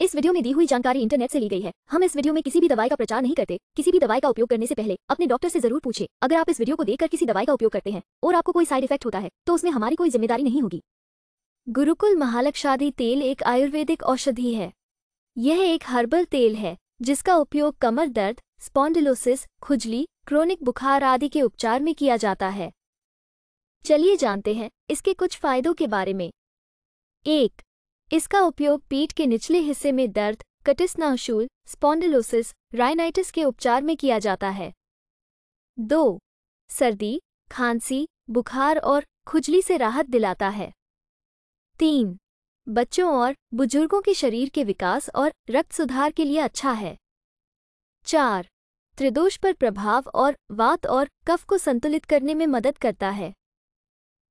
इस वीडियो में दी हुई जानकारी इंटरनेट से ली गई है हम इस वीडियो में किसी भी दवाई का प्रचार नहीं करते किसी भी दवाई का उपयोग करने से पहले अपने डॉक्टर से जरूर पूछे अगर आप इस वीडियो को देखकर किसी दवाई का उपयोग करते हैं और आपको कोई साइड इफेक्ट होता है तो उसमें हमारी कोई जिम्मेदारी नहीं होगी गुरुकुल महालक्षादी तेल एक आयुर्वेदिक औषधि है यह एक हर्बल तेल है जिसका उपयोग कमर दर्द स्पॉन्डिलोसिस खुजली क्रोनिक बुखार आदि के उपचार में किया जाता है चलिए जानते हैं इसके कुछ फायदों के बारे में एक इसका उपयोग पीठ के निचले हिस्से में दर्द कटिस्नाशूल स्पॉन्डिलोसिस राइनाइटिस के उपचार में किया जाता है दो सर्दी खांसी बुखार और खुजली से राहत दिलाता है तीन बच्चों और बुजुर्गों के शरीर के विकास और रक्त सुधार के लिए अच्छा है चार त्रिदोष पर प्रभाव और वात और कफ को संतुलित करने में मदद करता है